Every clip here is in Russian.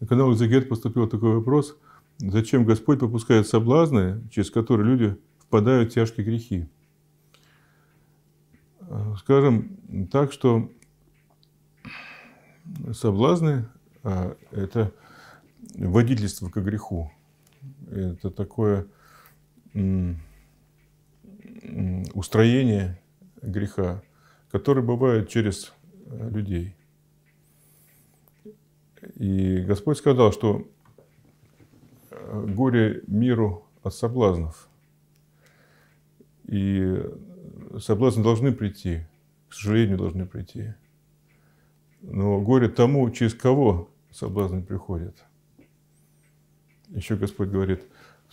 На канал Экзегет поступил такой вопрос, зачем Господь попускает соблазны, через которые люди впадают в тяжкие грехи? Скажем так, что соблазны а, – это водительство к греху. Это такое устроение греха, которое бывает через э, людей – и Господь сказал, что э, горе миру от соблазнов. И соблазны должны прийти, к сожалению, должны прийти. Но горе тому, через кого соблазны приходят. Еще Господь говорит,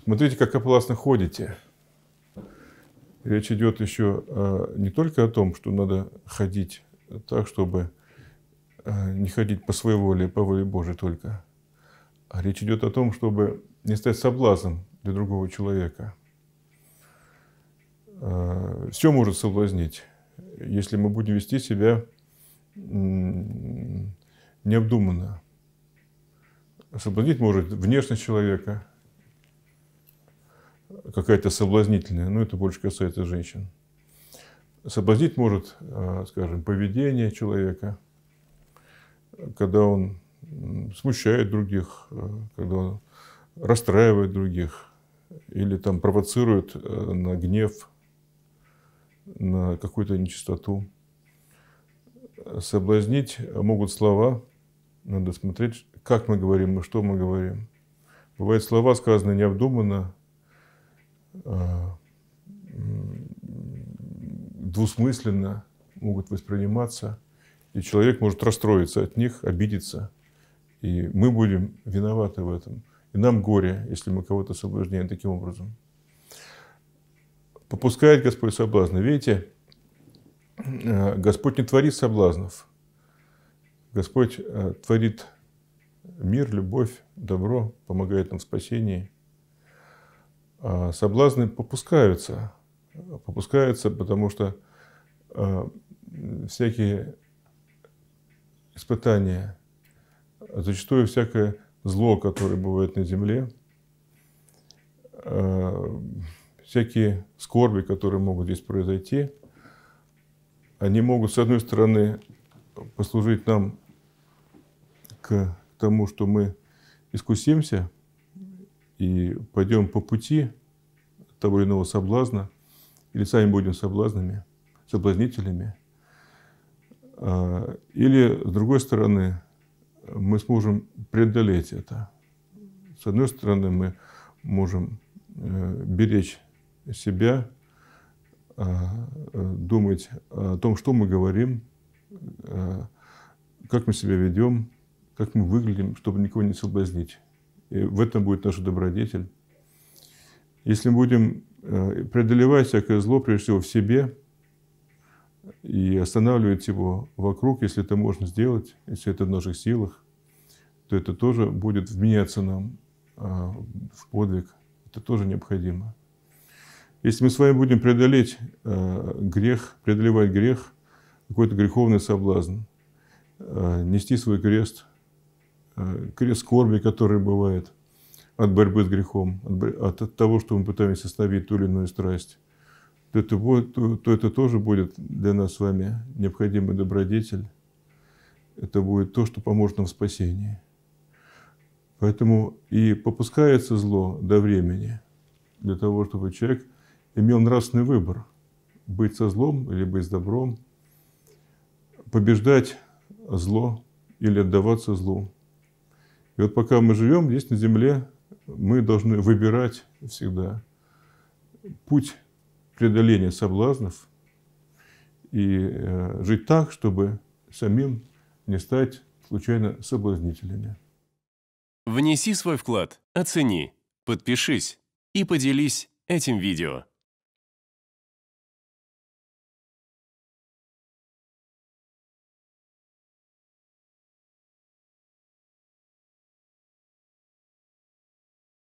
смотрите, как опасно ходите. Речь идет еще э, не только о том, что надо ходить так, чтобы Э, не ходить по своей воле, по воле Божией только. А речь идет о том, чтобы не стать соблазном для другого человека. Э, Все может соблазнить, если мы будем вести себя необдуманно. Соблазнить может внешность человека, какая-то соблазнительная, но это больше касается женщин. Соблазнить может, э, скажем, поведение человека – когда он смущает других, э, когда он расстраивает других или там провоцирует э, на гнев, на какую-то нечистоту. Соблазнить могут слова. Надо смотреть, как мы говорим и что мы говорим. Бывают слова, сказанные необдуманно, э, двусмысленно могут восприниматься – и человек может расстроиться от них, обидеться. И мы будем виноваты в этом. И нам горе, если мы кого-то соблазняем таким образом. Попускает Господь соблазны. Видите, э, Господь не творит соблазнов. Господь э, творит мир, любовь, добро, помогает нам в спасении. А соблазны попускаются. Попускаются, потому что э, всякие испытания, зачастую всякое зло, которое бывает на земле, э, всякие скорби, которые могут здесь произойти, они могут, с одной стороны, послужить нам к тому, что мы искусимся и пойдем по пути того или иного соблазна, или сами будем соблазнами, соблазнителями – а, или, с другой стороны, мы сможем преодолеть это. С одной стороны, мы можем э, беречь себя, а, э, думать о том, что мы говорим, э, как мы себя ведем, как мы выглядим, чтобы никого не соблазнить. И в этом будет наш добродетель. Если мы будем преодолевать всякое зло, прежде всего, в себе – и останавливать его вокруг, если это можно сделать, если это в наших силах, то это тоже будет вменяться нам а, в подвиг. Это тоже необходимо. Если мы с вами будем преодолеть а, грех, преодолевать грех, какой-то греховный соблазн, а, нести свой крест, крест скорби, который бывает от борьбы с грехом, от, того, что мы пытаемся остановить ту или иную страсть – то это, будет, то, то это тоже будет для нас с вами необходимый добродетель. Это будет то, что поможет нам в спасении. Поэтому и попускается зло до времени, для того, чтобы человек имел нравственный выбор – быть со злом или быть с добром, побеждать зло или отдаваться злу. И вот пока мы живем здесь на земле, мы должны выбирать всегда путь преодоления соблазнов и э, жить так, чтобы самим не стать случайно соблазнителями. Внеси свой вклад, оцени, подпишись и поделись этим видео.